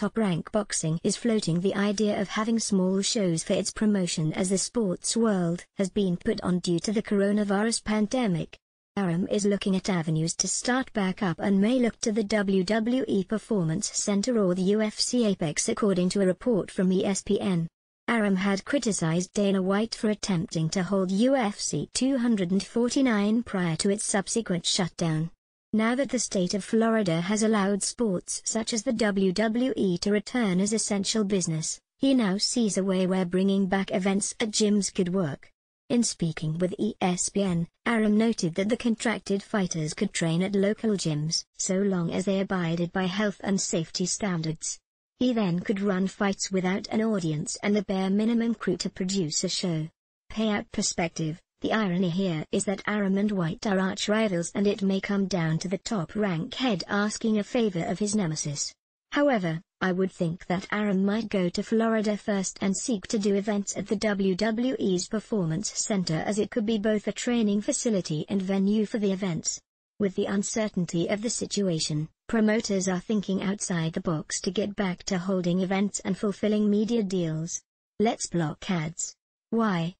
Top Rank Boxing is floating the idea of having small shows for its promotion as the sports world has been put on due to the coronavirus pandemic. Aram is looking at avenues to start back up and may look to the WWE Performance Center or the UFC Apex according to a report from ESPN. Aram had criticized Dana White for attempting to hold UFC 249 prior to its subsequent shutdown. Now that the state of Florida has allowed sports such as the WWE to return as essential business, he now sees a way where bringing back events at gyms could work. In speaking with ESPN, Aram noted that the contracted fighters could train at local gyms, so long as they abided by health and safety standards. He then could run fights without an audience and the bare minimum crew to produce a show. Payout perspective the irony here is that Aram and White are arch rivals and it may come down to the top rank head asking a favor of his nemesis. However, I would think that Aram might go to Florida first and seek to do events at the WWE's Performance Center as it could be both a training facility and venue for the events. With the uncertainty of the situation, promoters are thinking outside the box to get back to holding events and fulfilling media deals. Let's block ads. Why?